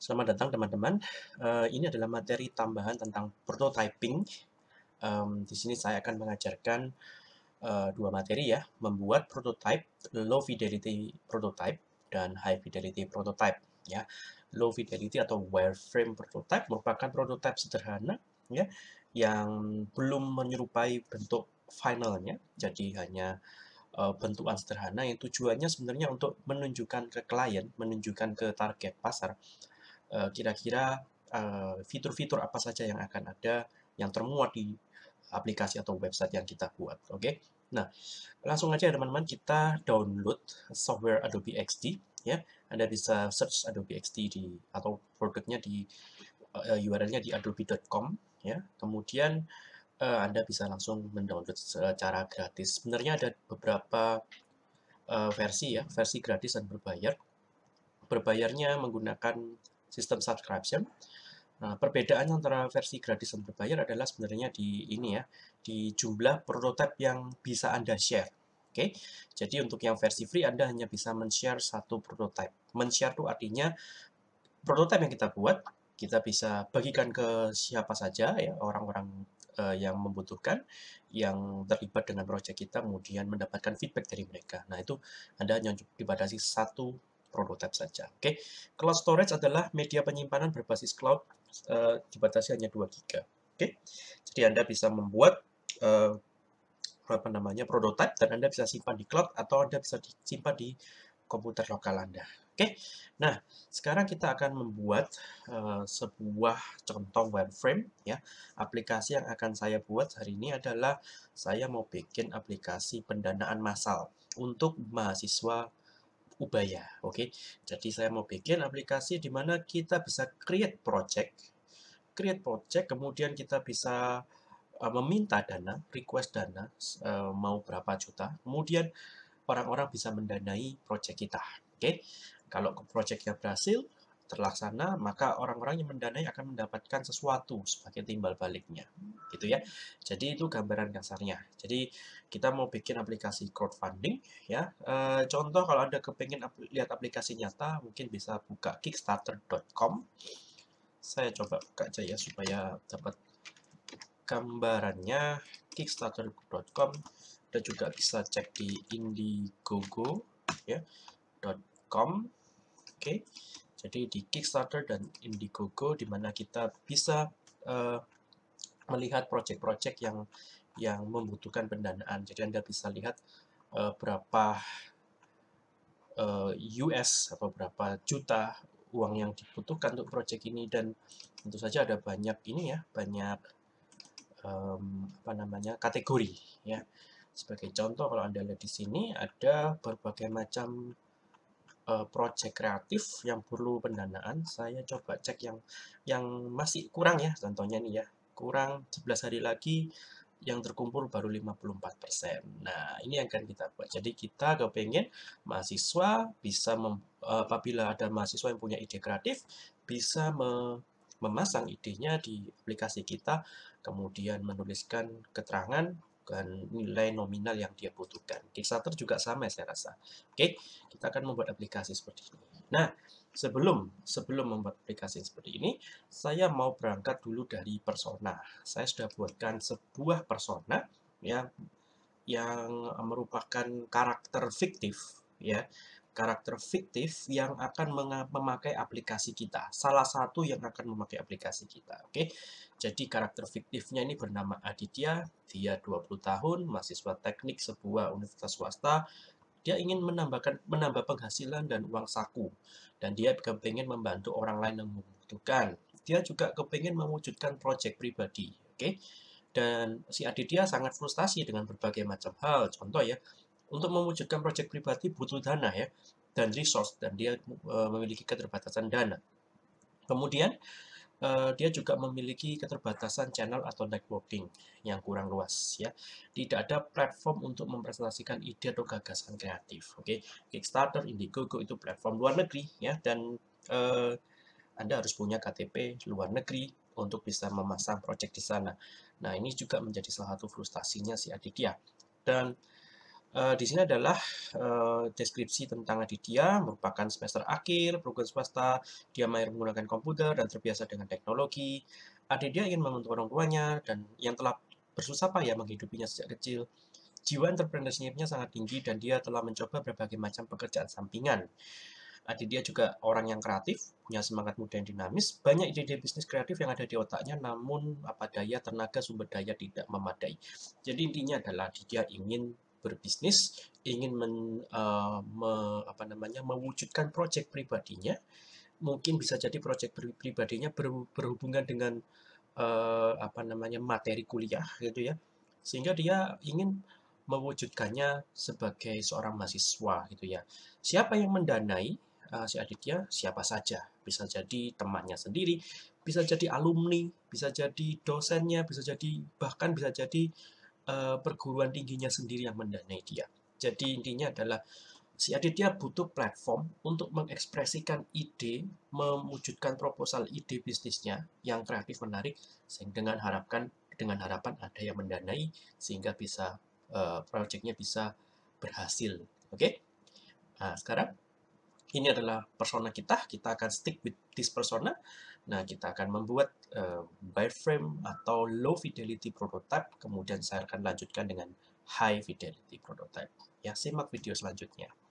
Selamat datang teman-teman. Uh, ini adalah materi tambahan tentang prototyping. Um, di sini saya akan mengajarkan uh, dua materi ya, membuat prototype, low fidelity prototype dan high fidelity prototype ya. Low fidelity atau wireframe prototype merupakan prototipe sederhana ya yang belum menyerupai bentuk finalnya. Jadi hanya bentuk eh, bentukan sederhana yang tujuannya sebenarnya untuk menunjukkan ke klien, menunjukkan ke target pasar Eh, kira-kira eh, fitur-fitur apa saja yang akan ada yang termuat di aplikasi atau website yang kita buat. Oke. Okay? Nah, langsung aja ya, teman-teman kita download software Adobe XD ya. Anda bisa search Adobe XD di atau produknya di uh, eh, URL-nya di adobe.com ya. Kemudian uh, Anda bisa langsung mendownload secara gratis. Sebenarnya ada beberapa uh, versi ya, versi gratis dan berbayar. Berbayarnya menggunakan sistem subscription. Nah, perbedaan antara versi gratis dan berbayar adalah sebenarnya di ini ya, di jumlah prototipe yang bisa Anda share. Oke, okay? jadi untuk yang versi free Anda hanya bisa men-share satu prototipe. Men-share itu artinya prototipe yang kita buat, kita bisa bagikan ke siapa saja ya, orang-orang eh, yang membutuhkan, yang terlibat dengan proyek kita, kemudian mendapatkan feedback dari mereka. Nah, itu Anda hanya dibatasi satu prototype saja. Oke, okay? cloud storage adalah media penyimpanan berbasis cloud uh, dibatasi hanya 2 giga. Oke, okay? jadi Anda bisa membuat uh, apa namanya prototype dan Anda bisa simpan di cloud atau Anda bisa simpan di komputer lokal Anda. Oke, okay? nah sekarang kita akan membuat uh, sebuah contoh wireframe ya. Aplikasi yang akan saya buat hari ini adalah saya mau bikin aplikasi pendanaan massal untuk mahasiswa Ubaya. Oke, okay? jadi saya mau bikin aplikasi di mana kita bisa create project, create project, kemudian kita bisa uh, meminta dana, request dana, uh, mau berapa juta, kemudian orang-orang bisa mendanai project kita. Oke, okay? kalau projectnya berhasil, terlaksana, maka orang-orang yang mendanai akan mendapatkan sesuatu sebagai timbal baliknya. Gitu ya. Jadi itu gambaran kasarnya. Jadi kita mau bikin aplikasi crowdfunding ya. E, contoh kalau Anda kepingin ap lihat aplikasi nyata, mungkin bisa buka kickstarter.com. Saya coba buka aja ya supaya dapat gambarannya kickstarter.com dan juga bisa cek di indiegogo ya .com. Oke. Okay jadi di Kickstarter dan Indiegogo di mana kita bisa uh, melihat project-project yang yang membutuhkan pendanaan. Jadi Anda bisa lihat uh, berapa uh, eh, US atau berapa juta uang yang dibutuhkan untuk project ini dan tentu saja ada banyak ini ya, banyak um, apa namanya kategori ya. Sebagai contoh kalau Anda lihat di sini ada berbagai macam uh, eh, project kreatif yang perlu pendanaan, saya coba cek yang yang masih kurang ya, contohnya nih ya, kurang 11 hari lagi yang terkumpul baru 54%. Nah, ini yang akan kita buat. Jadi kita kepengen mahasiswa bisa mem, eh, apabila ada mahasiswa yang punya ide kreatif bisa me, memasang idenya di aplikasi kita, kemudian menuliskan keterangan bukan nilai nominal yang dia butuhkan. Kickstarter juga sama saya rasa. Oke, kita akan membuat aplikasi seperti ini. Nah, sebelum sebelum membuat aplikasi seperti ini, saya mau berangkat dulu dari persona. Saya sudah buatkan sebuah persona yang yang merupakan karakter fiktif ya karakter fiktif yang akan memakai aplikasi kita. Salah satu yang akan memakai aplikasi kita. Oke. Jadi karakter fiktifnya ini bernama Aditya, dia 20 tahun, mahasiswa teknik sebuah universitas swasta. Dia ingin menambahkan menambah penghasilan dan uang saku dan dia kepengen membantu orang lain yang membutuhkan. Dia juga kepingin mewujudkan proyek pribadi. Oke. Dan si Aditya sangat frustasi dengan berbagai macam hal. Contoh ya, untuk mewujudkan proyek pribadi butuh dana ya, dan resource, dan dia e, memiliki keterbatasan dana. Kemudian, e, dia juga memiliki keterbatasan channel atau networking yang kurang luas ya. Tidak ada platform untuk mempresentasikan ide atau gagasan kreatif. Oke, okay? Kickstarter, Indiegogo itu platform luar negeri ya, dan e, Anda harus punya KTP luar negeri, untuk bisa memasang proyek di sana. Nah, ini juga menjadi salah satu frustasinya si Aditya. Dan Eh, di sini adalah eh, deskripsi tentang Aditya, merupakan semester akhir, program swasta, dia mahir menggunakan komputer dan terbiasa dengan teknologi. Aditya ingin menguntung orang tuanya dan yang telah bersusah payah menghidupinya sejak kecil. Jiwa entrepreneurship-nya sangat tinggi dan dia telah mencoba berbagai macam pekerjaan sampingan. Aditya juga orang yang kreatif, punya semangat muda yang dinamis, banyak ide-ide bisnis kreatif yang ada di otaknya, namun apa daya tenaga sumber daya tidak memadai. Jadi intinya adalah Aditya ingin berbisnis, ingin men, uh, me, apa namanya mewujudkan proyek pribadinya, mungkin bisa jadi proyek pribadinya ber, berhubungan dengan uh, apa namanya materi kuliah gitu ya. Sehingga dia ingin mewujudkannya sebagai seorang mahasiswa gitu ya. Siapa yang mendanai uh, si Aditya? Siapa saja. Bisa jadi temannya sendiri, bisa jadi alumni, bisa jadi dosennya, bisa jadi bahkan bisa jadi Eh, perguruan tingginya sendiri yang mendanai dia. Jadi intinya adalah si Aditya butuh platform untuk mengekspresikan ide, mewujudkan proposal ide bisnisnya yang kreatif menarik, dengan harapkan dengan harapan ada yang mendanai sehingga bisa uh, eh, proyeknya bisa berhasil. Oke, okay? nah sekarang ini adalah persona kita, kita akan stick with this persona. Nah, kita akan membuat uh, eh, by frame atau low fidelity prototype, kemudian saya akan lanjutkan dengan high fidelity prototype. Ya, simak video selanjutnya.